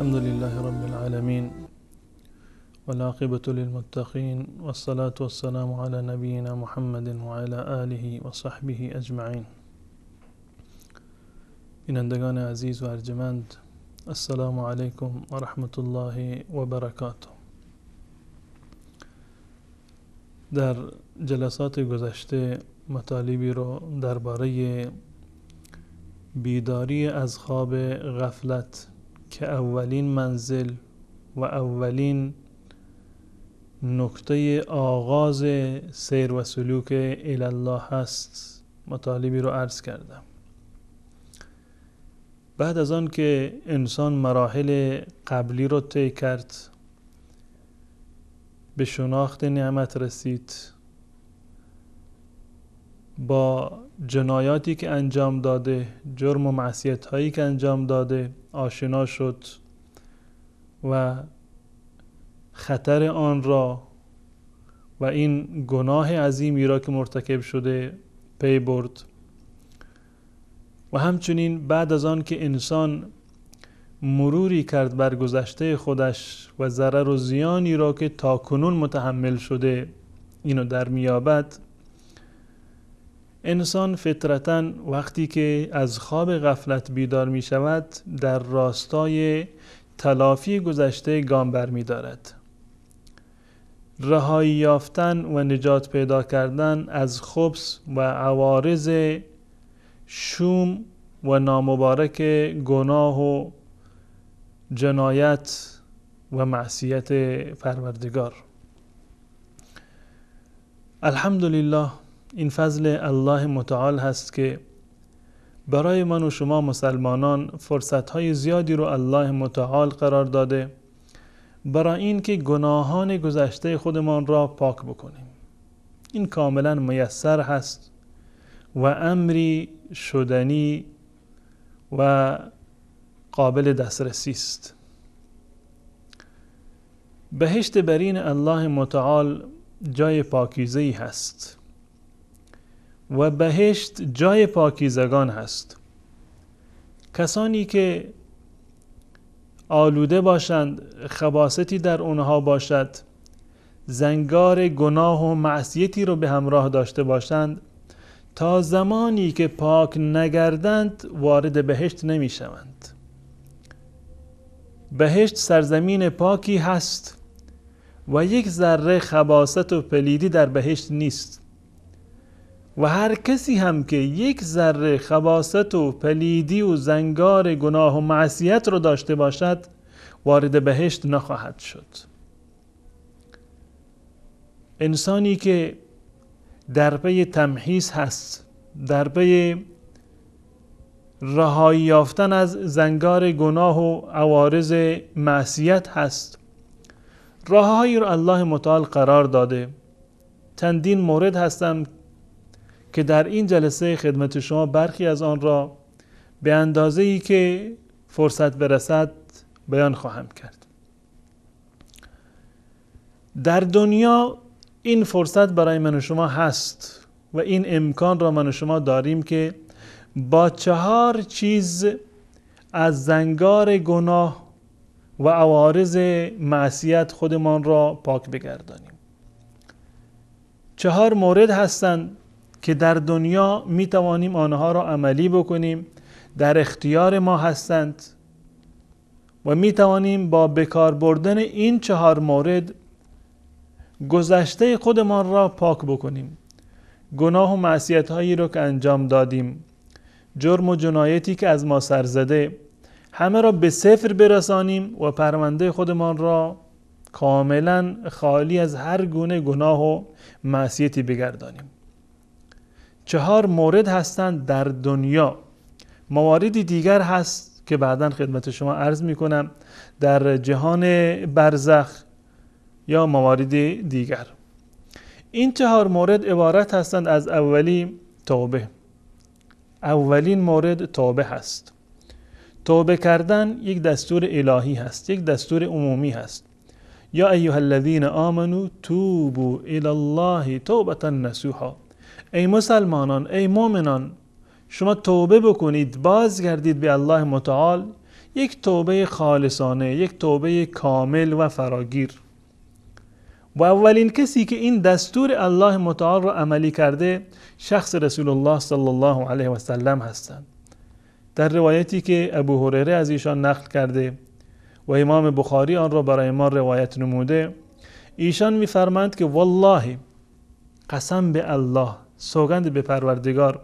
الحمد لله رب العالمين والعاقبة للمتقين والصلاة والسلام على نبينا محمد وعلى آله وصحبه أجمعين إن اندقان عزيز وارجماند السلام عليكم ورحمة الله وبركاته در جلسات گذشته مطالبی رو درباره بیداری از خواب غفلت که اولین منزل و اولین نقطه آغاز سیر و سلوک الله هست مطالبی رو عرض کردم بعد از آن که انسان مراحل قبلی رو طی کرد به شناخت نعمت رسید با جنایاتی که انجام داده جرم و معصیت هایی که انجام داده آشنا شد و خطر آن را و این گناه عظیمی را که مرتکب شده پی برد و همچنین بعد از آن که انسان مروری کرد بر گذشته خودش و ضرر و زیانی را که تاکنون متحمل شده اینو در میابد انسان فطرتا وقتی که از خواب غفلت بیدار می شود در راستای تلافی گذشته گام بر می دارد. رهایی یافتن و نجات پیدا کردن از خبس و عوارض شوم و نامبارک گناه و جنایت و معصیت پروردگار الحمدلله این فضل الله متعال هست که برای من و شما مسلمانان فرصت های زیادی رو الله متعال قرار داده برای اینکه گناهان گذشته خودمان را پاک بکنیم این کاملا میسر هست و امری شدنی و قابل دسترسی است بهشت برین الله متعال جای پاکیزه هست و بهشت جای پاکیزگان هست کسانی که آلوده باشند خباستی در اونها باشد زنگار گناه و معصیتی رو به همراه داشته باشند تا زمانی که پاک نگردند وارد بهشت نمی شوند بهشت سرزمین پاکی هست و یک ذره خباست و پلیدی در بهشت نیست و هر کسی هم که یک ذره خواست و پلیدی و زنگار گناه و معصیت رو داشته باشد وارد بهشت نخواهد شد انسانی که در پی تمحیص هست در پی رهایی یافتن از زنگار گناه و عوارض معصیت هست راههایی را الله متعال قرار داده چندین مورد هستم، که در این جلسه خدمت شما برخی از آن را به اندازه ای که فرصت برسد بیان خواهم کرد در دنیا این فرصت برای من و شما هست و این امکان را من و شما داریم که با چهار چیز از زنگار گناه و عوارض معصیت خودمان را پاک بگردانیم چهار مورد هستند که در دنیا می توانیم آنها را عملی بکنیم در اختیار ما هستند و می توانیم با بکار بردن این چهار مورد گذشته خودمان را پاک بکنیم گناه و معصیت هایی را که انجام دادیم جرم و جنایتی که از ما سر زده همه را به صفر برسانیم و پرونده خودمان را کاملا خالی از هر گونه گناه و معصیتی بگردانیم چهار مورد هستند در دنیا مواردی دیگر هست که بعدا خدمت شما عرض می کنم در جهان برزخ یا موارد دیگر این چهار مورد عبارت هستند از اولی توبه اولین مورد توبه هست توبه کردن یک دستور الهی هست یک دستور عمومی هست یا ایها الذین آمنو توبو الی الله توبة نسوحا ای مسلمانان ای مؤمنان شما توبه بکنید بازگردید به الله متعال یک توبه خالصانه یک توبه کامل و فراگیر و اولین کسی که این دستور الله متعال را عملی کرده شخص رسول الله صلی الله علیه و سلم هستند در روایتی که ابو هریره از ایشان نقل کرده و امام بخاری آن را برای ما روایت نموده ایشان میفرمند که والله قسم به الله سوگند به پروردگار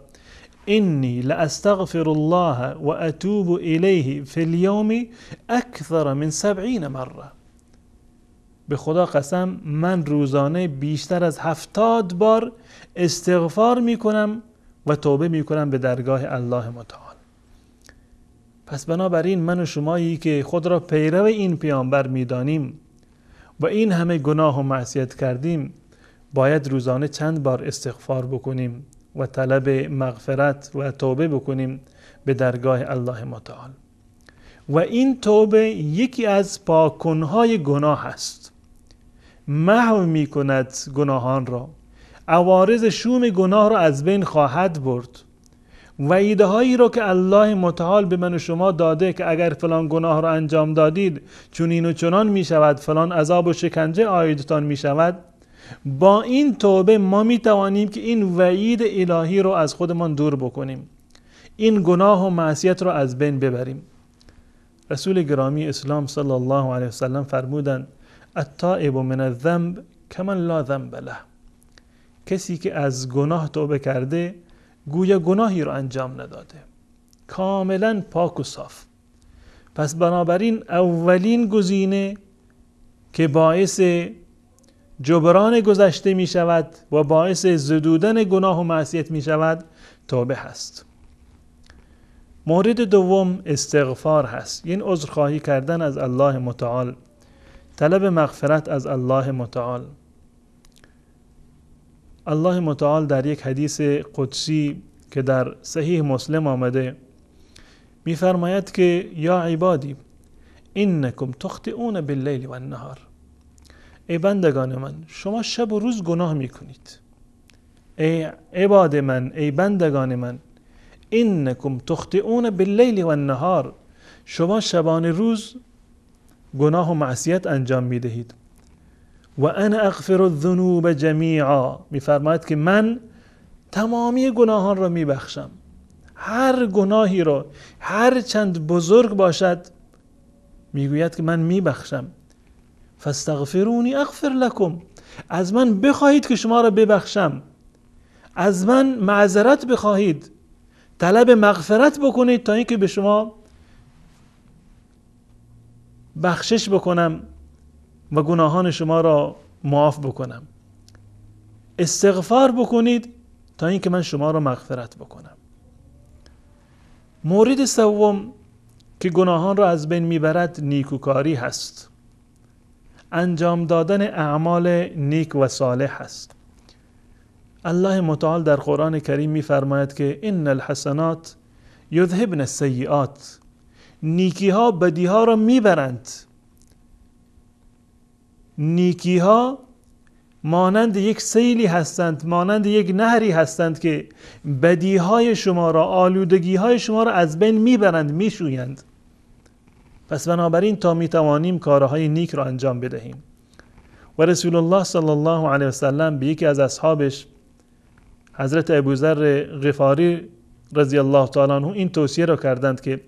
اینی لاستغفر الله و اتوب الیه فی الیوم اکثر من سبعین مره به خدا قسم من روزانه بیشتر از هفتاد بار استغفار می کنم و توبه می به درگاه الله متعال پس بنابراین من و شمایی که خود را پیرو این پیامبر میدانیم و این همه گناه و معصیت کردیم باید روزانه چند بار استغفار بکنیم و طلب مغفرت و توبه بکنیم به درگاه الله متعال و این توبه یکی از پاکنهای گناه است محو می کند گناهان را عوارض شوم گناه را از بین خواهد برد و هایی را که الله متعال به من و شما داده که اگر فلان گناه را انجام دادید چون این و چنان می شود فلان عذاب و شکنجه آیدتان می شود با این توبه ما می توانیم که این وعید الهی رو از خودمان دور بکنیم این گناه و معصیت رو از بین ببریم رسول گرامی اسلام صلی الله علیه وسلم فرمودند التائب من الذنب کمن لا ذنب له کسی که از گناه توبه کرده گویا گناهی رو انجام نداده کاملا پاک و صاف پس بنابراین اولین گزینه که باعث جبران گذشته می شود و باعث زدودن گناه و معصیت می شود توبه هست مورد دوم استغفار هست این یعنی عذرخواهی کردن از الله متعال طلب مغفرت از الله متعال الله متعال در یک حدیث قدسی که در صحیح مسلم آمده میفرماید که یا عبادی انکم تخطئون باللیل و النهار ای بندگان من شما شب و روز گناه میکنید ای عباد من ای بندگان من اینکم تخطئون باللیل و النهار شما شبان روز گناه و معصیت انجام میدهید. و انا اغفر الذنوب جمیعا میفرماید که من تمامی گناهان را میبخشم هر گناهی را هر چند بزرگ باشد میگوید که من میبخشم فاستغفرونی اغفر لکم از من بخواهید که شما را ببخشم از من معذرت بخواهید طلب مغفرت بکنید تا اینکه به شما بخشش بکنم و گناهان شما را معاف بکنم استغفار بکنید تا اینکه من شما را مغفرت بکنم مورد سوم که گناهان را از بین میبرد نیکوکاری هست انجام دادن اعمال نیک و صالح است الله متعال در قرآن کریم میفرماید که ان الحسنات یذهبن السیئات نیکی ها بدی ها را میبرند نیکی ها مانند یک سیلی هستند مانند یک نهری هستند که بدی های شما را آلودگی های شما را از بین میبرند میشویند پس بنابراین تا می توانیم کارهای نیک را انجام بدهیم و رسول الله صلی الله علیه وسلم به یکی از اصحابش حضرت ابوذر غفاری رضی الله تعالی عنه این توصیه را کردند که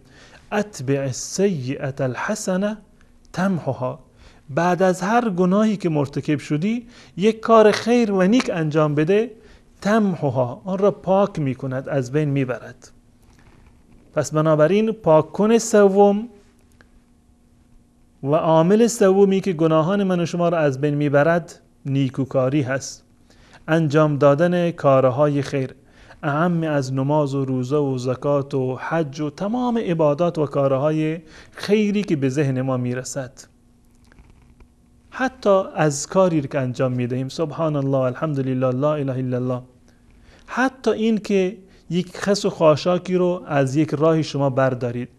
اتبع السیئه الحسنه تمحها بعد از هر گناهی که مرتکب شدی یک کار خیر و نیک انجام بده تمحها آن را پاک می کند از بین میبرد. پس بنابراین پاک کن سوم و عامل سومی که گناهان من و شما را از بین میبرد نیکوکاری هست انجام دادن کارهای خیر اهم از نماز و روزه و زکات و حج و تمام عبادات و کارهای خیری که به ذهن ما میرسد حتی از کاری که انجام میدهیم سبحان الله الحمدلله لا اله الا الله حتی این که یک خس و خاشاکی رو از یک راه شما بردارید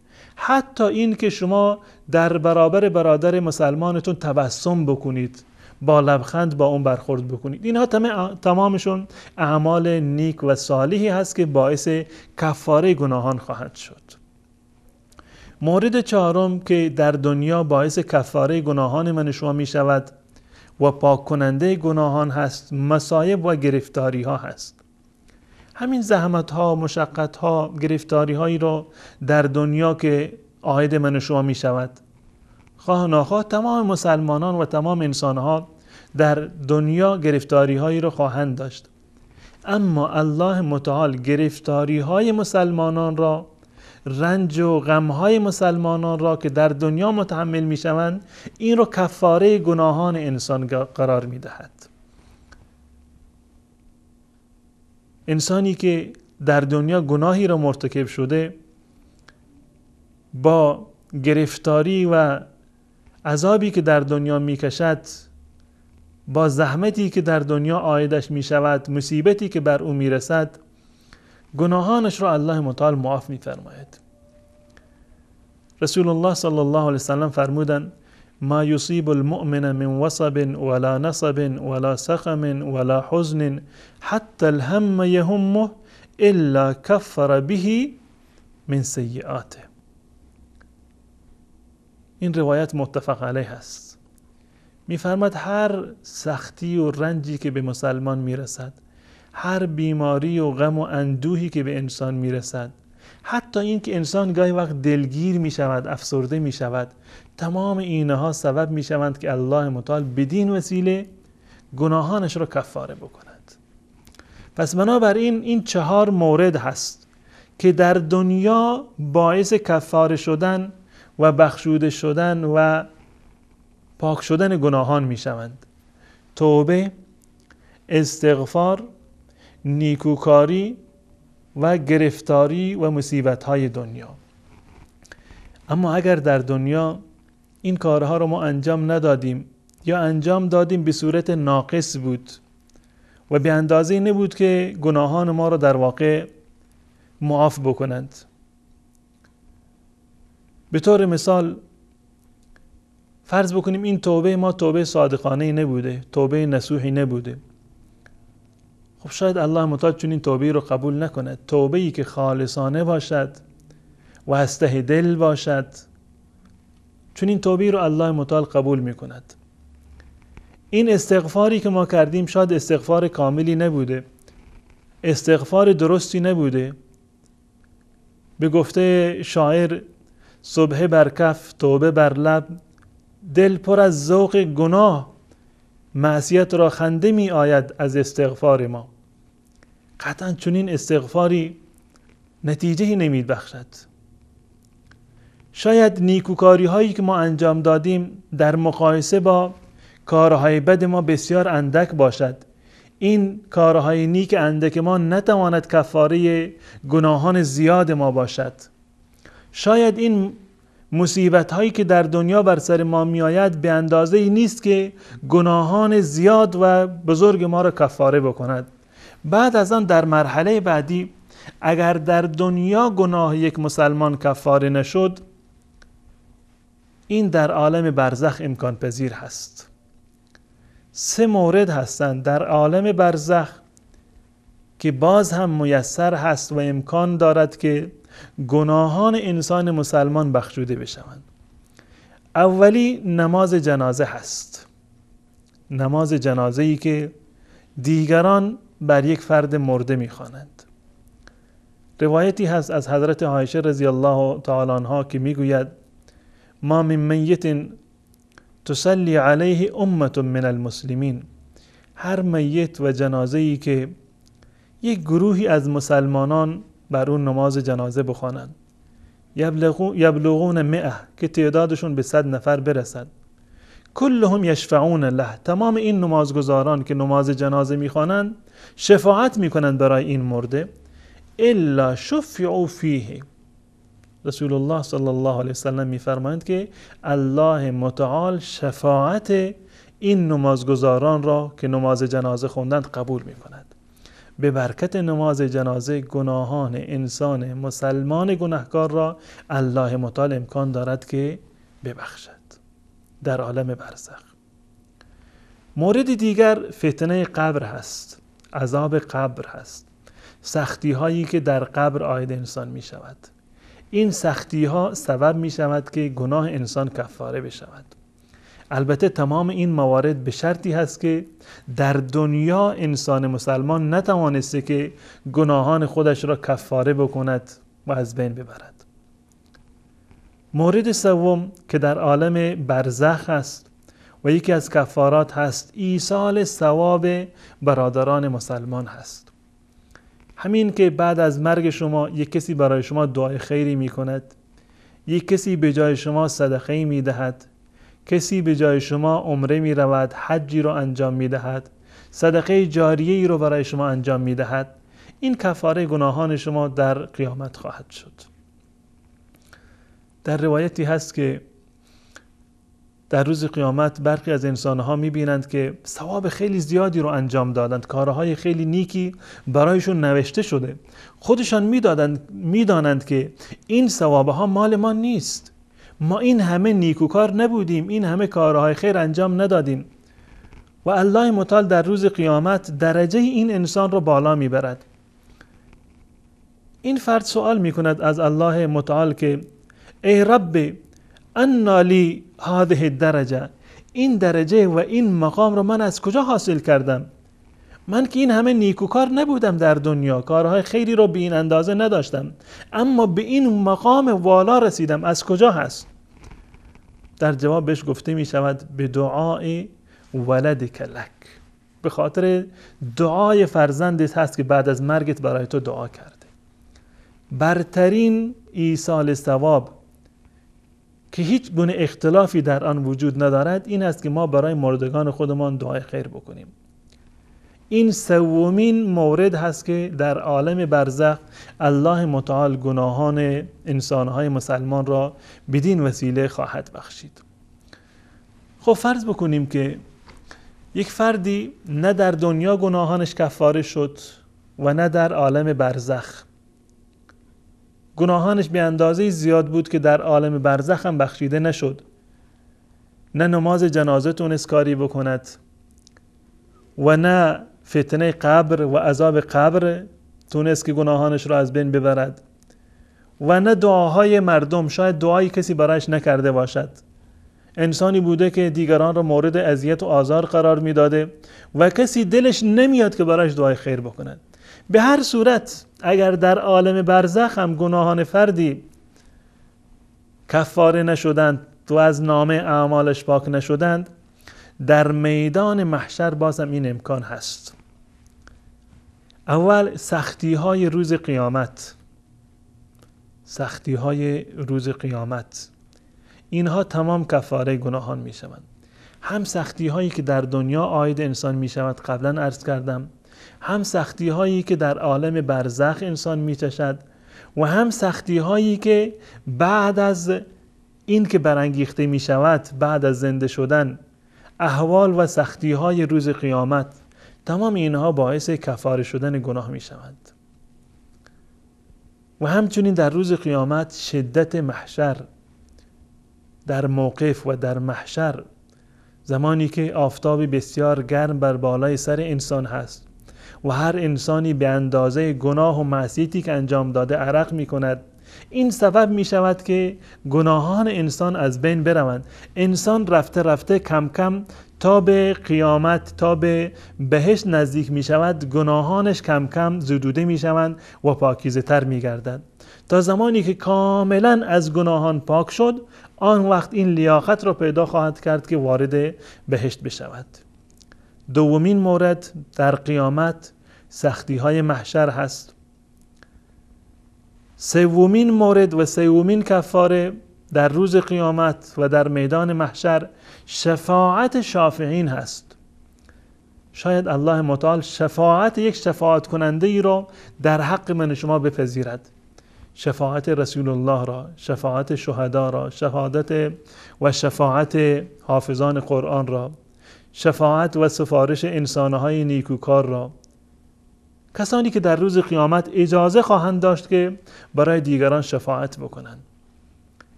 حتی این که شما در برابر برادر مسلمانتون تبسم بکنید با لبخند با اون برخورد بکنید اینها تمامشون اعمال نیک و صالحی هست که باعث کفاره گناهان خواهد شد مورد چهارم که در دنیا باعث کفاره گناهان من شما می شود و پاک کننده گناهان هست مصایب و گرفتاری ها هست همین زحمت ها مشقت ها گرفتاری هایی را در دنیا که آید من شما می شود خواه ناخواه تمام مسلمانان و تمام انسان ها در دنیا گرفتاری هایی را خواهند داشت اما الله متعال گرفتاری های مسلمانان را رنج و غم های مسلمانان را که در دنیا متحمل می شوند این را کفاره گناهان انسان قرار می دهد انسانی که در دنیا گناهی را مرتکب شده با گرفتاری و عذابی که در دنیا کشد با زحمتی که در دنیا آیدش می شود مصیبتی که بر او رسد گناهانش را الله متعال معاف میفرماید رسول الله صلی الله علیه وسلم فرمودند ما يصيب المؤمن من وصب ولا نصب ولا سخم ولا حزن حتى الهم يهمه إلا كفر به من سیئاته این روایت متفق علیه است میفرماد هر سختی و رنجی که به مسلمان میرسد هر بیماری و غم و اندوهی که به انسان میرسد حتی اینکه انسان گاهی وقت دلگیر می شود افسرده می شود تمام اینها سبب می شوند که الله متعال بدین وسیله گناهانش را کفاره بکند پس بنابراین این چهار مورد هست که در دنیا باعث کفاره شدن و بخشوده شدن و پاک شدن گناهان می شوند توبه استغفار نیکوکاری و گرفتاری و مصیبت های دنیا اما اگر در دنیا این کارها رو ما انجام ندادیم یا انجام دادیم به صورت ناقص بود و به اندازه نبود که گناهان ما رو در واقع معاف بکنند به طور مثال فرض بکنیم این توبه ما توبه صادقانه نبوده توبه نسوحی نبوده خب شاید الله متعال چون این توبه رو قبول نکند توبه ای که خالصانه باشد و از دل باشد چون این توبه رو الله متعال قبول می کند این استغفاری که ما کردیم شاید استغفار کاملی نبوده استغفار درستی نبوده به گفته شاعر صبح بر کف توبه بر لب دل پر از ذوق گناه معصیت را خنده می آید از استغفار ما قطعا چنین استغفاری نتیجه نمی بخشد شاید نیکوکاری هایی که ما انجام دادیم در مقایسه با کارهای بد ما بسیار اندک باشد این کارهای نیک اندک ما نتواند کفاره گناهان زیاد ما باشد شاید این مصیبت هایی که در دنیا بر سر ما می آید به اندازه ای نیست که گناهان زیاد و بزرگ ما را کفاره بکند بعد از آن در مرحله بعدی اگر در دنیا گناه یک مسلمان کفاره نشد این در عالم برزخ امکان پذیر هست سه مورد هستند در عالم برزخ که باز هم میسر هست و امکان دارد که گناهان انسان مسلمان بخشوده بشوند اولی نماز جنازه هست نماز جنازه ای که دیگران بر یک فرد مرده میخوانند روایتی هست از حضرت عایشه رضی الله تعالی عنها که میگوید ما من میت تسلی علیه امت من المسلمین هر میت و جنازه ای که یک گروهی از مسلمانان بر اون نماز جنازه بخوانند یبلغون مئه که تعدادشون به صد نفر برسد کلهم یشفعون له تمام این نمازگزاران که نماز جنازه میخوانند شفاعت میکنند برای این مرده الا شفعوا فیه رسول الله صلی الله علیه وسلم میفرمایند که الله متعال شفاعت این نمازگزاران را که نماز جنازه خوندند قبول می کند به برکت نماز جنازه گناهان انسان مسلمان گناهکار را الله متعال امکان دارد که ببخشد در عالم برزخ مورد دیگر فتنه قبر هست عذاب قبر هست سختی هایی که در قبر آید انسان می شود این سختی ها سبب می شود که گناه انسان کفاره بشود البته تمام این موارد به شرطی هست که در دنیا انسان مسلمان نتوانسته که گناهان خودش را کفاره بکند و از بین ببرد مورد سوم که در عالم برزخ است و یکی از کفارات هست ایصال ثواب برادران مسلمان هست همین که بعد از مرگ شما یک کسی برای شما دعای خیری می کند یک کسی به جای شما صدقه می دهد کسی به جای شما عمره می رود حجی را انجام می دهد صدقه جاریه ای را برای شما انجام می دهد این کفاره گناهان شما در قیامت خواهد شد در روایتی هست که در روز قیامت برخی از انسانها میبینند که ثواب خیلی زیادی رو انجام دادند کارهای خیلی نیکی برایشون نوشته شده خودشان میدادند میدانند که این ثوابها مال ما نیست ما این همه نیکوکار نبودیم این همه کارهای خیر انجام ندادیم و الله متعال در روز قیامت درجه این انسان رو بالا میبرد این فرد سوال میکند از الله متعال که ای رب انا لی هذه درجه این درجه و این مقام رو من از کجا حاصل کردم من که این همه نیکوکار نبودم در دنیا کارهای خیری رو به این اندازه نداشتم اما به این مقام والا رسیدم از کجا هست در جواب بهش گفته می شود به دعای ولد کلک به خاطر دعای فرزندت هست که بعد از مرگت برای تو دعا کرده برترین ایصال ثواب که هیچ بونه اختلافی در آن وجود ندارد این است که ما برای مردگان خودمان دعای خیر بکنیم این سومین مورد هست که در عالم برزخ الله متعال گناهان انسانهای مسلمان را بدین وسیله خواهد بخشید خب فرض بکنیم که یک فردی نه در دنیا گناهانش کفاره شد و نه در عالم برزخ گناهانش به اندازه زیاد بود که در عالم برزخ هم بخشیده نشد نه نماز جنازه تونست کاری بکند و نه فتنه قبر و عذاب قبر تونست که گناهانش را از بین ببرد و نه دعاهای مردم شاید دعای کسی برایش نکرده باشد انسانی بوده که دیگران را مورد اذیت و آزار قرار میداده و کسی دلش نمیاد که برایش دعای خیر بکند به هر صورت اگر در عالم برزخ هم گناهان فردی کفاره نشدند تو از نامه اعمالش پاک نشدند در میدان محشر بازم این امکان هست اول سختی های روز قیامت سختی های روز قیامت اینها تمام کفاره گناهان می هم سختی هایی که در دنیا آید انسان می شود قبلا عرض کردم هم سختی هایی که در عالم برزخ انسان چشد و هم سختی هایی که بعد از این که برانگیخته می شود بعد از زنده شدن احوال و سختی های روز قیامت تمام اینها باعث کفاره شدن گناه می شود و همچنین در روز قیامت شدت محشر در موقف و در محشر زمانی که آفتاب بسیار گرم بر بالای سر انسان هست و هر انسانی به اندازه گناه و معصیتی که انجام داده عرق می کند این سبب می شود که گناهان انسان از بین بروند انسان رفته رفته کم کم تا به قیامت تا به بهشت نزدیک می شود گناهانش کم کم زدوده می شوند و پاکیزه تر می گردند تا زمانی که کاملا از گناهان پاک شد آن وقت این لیاقت را پیدا خواهد کرد که وارد بهشت بشود دومین مورد در قیامت سختی های محشر هست سومین مورد و سومین کفاره در روز قیامت و در میدان محشر شفاعت شافعین هست شاید الله متعال شفاعت یک شفاعت کننده ای را در حق من شما بپذیرد شفاعت رسول الله را شفاعت شهدا را شهادت و شفاعت حافظان قرآن را شفاعت و سفارش انسانهای نیکوکار را کسانی که در روز قیامت اجازه خواهند داشت که برای دیگران شفاعت بکنند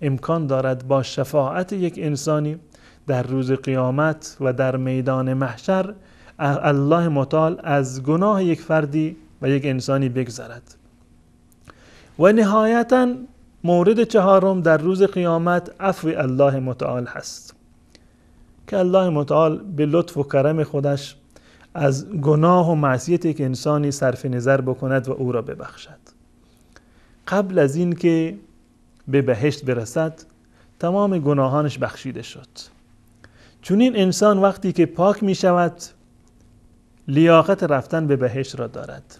امکان دارد با شفاعت یک انسانی در روز قیامت و در میدان محشر الله مطال از گناه یک فردی و یک انسانی بگذرد و نهایتا مورد چهارم در روز قیامت عفو الله متعال هست که الله متعال به لطف و کرم خودش از گناه و معصیتی که انسانی صرف نظر بکند و او را ببخشد قبل از این که به بهشت برسد تمام گناهانش بخشیده شد چون این انسان وقتی که پاک می شود لیاقت رفتن به بهشت را دارد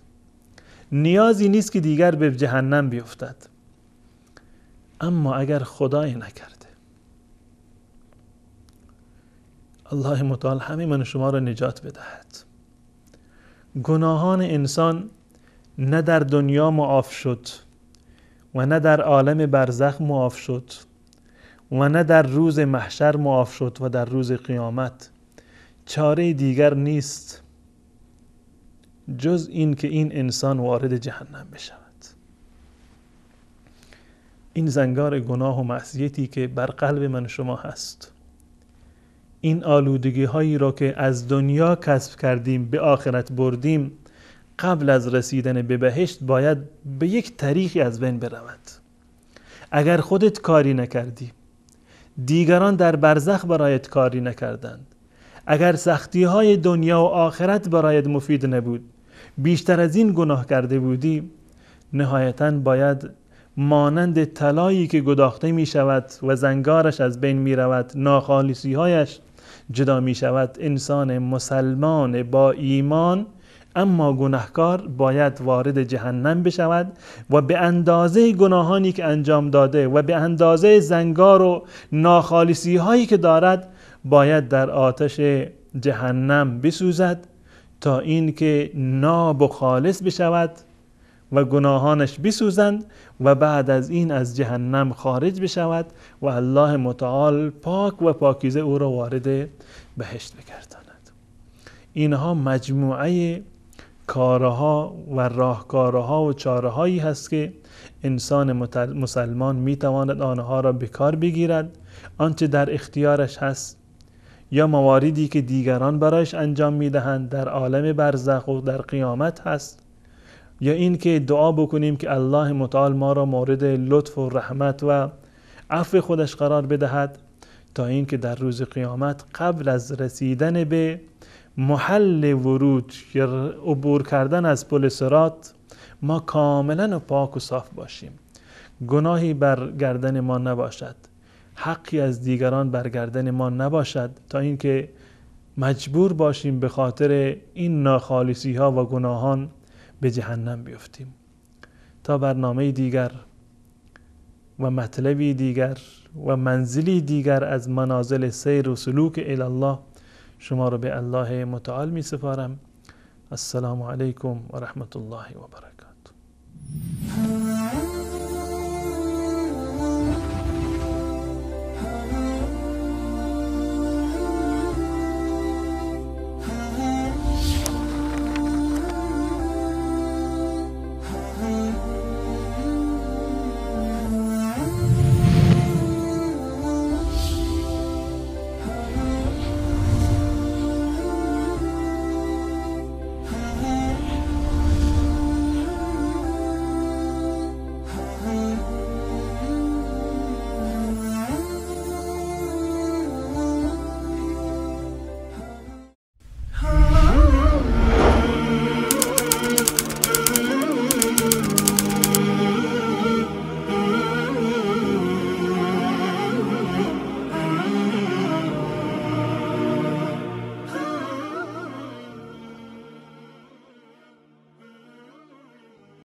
نیازی نیست که دیگر به جهنم بیفتد اما اگر خدای نکرد الله متعال همه من شما را نجات بدهد گناهان انسان نه در دنیا معاف شد و نه در عالم برزخ معاف شد و نه در روز محشر معاف شد و در روز قیامت چاره دیگر نیست جز این که این انسان وارد جهنم بشود این زنگار گناه و معصیتی که بر قلب من شما هست این آلودگی هایی را که از دنیا کسب کردیم به آخرت بردیم قبل از رسیدن به بهشت باید به یک طریقی از بین برود اگر خودت کاری نکردی دیگران در برزخ برایت کاری نکردند اگر سختی های دنیا و آخرت برایت مفید نبود بیشتر از این گناه کرده بودی نهایتا باید مانند طلایی که گداخته می شود و زنگارش از بین می رود هایش جدا می شود انسان مسلمان با ایمان اما گناهکار باید وارد جهنم بشود و به اندازه گناهانی که انجام داده و به اندازه زنگار و ناخالصی هایی که دارد باید در آتش جهنم بسوزد تا اینکه ناب و خالص بشود و گناهانش بسوزند و بعد از این از جهنم خارج بشود و الله متعال پاک و پاکیزه او را وارد بهشت بگرداند اینها مجموعه کارها و راهکارها و چاره هست که انسان مسلمان می آنها را به کار بگیرد آنچه در اختیارش هست یا مواردی که دیگران برایش انجام می دهند در عالم برزخ و در قیامت هست یا اینکه دعا بکنیم که الله متعال ما را مورد لطف و رحمت و عفو خودش قرار بدهد تا اینکه در روز قیامت قبل از رسیدن به محل ورود یا عبور کردن از پل سرات ما کاملا پاک و صاف باشیم گناهی بر گردن ما نباشد حقی از دیگران بر گردن ما نباشد تا اینکه مجبور باشیم به خاطر این ناخالصی ها و گناهان به جهنم بیفتیم تا برنامه دیگر و مطلبی دیگر و منزلی دیگر از منازل سیر و سلوک الله شما رو به الله متعال می سفارم السلام علیکم و رحمت الله و برکاته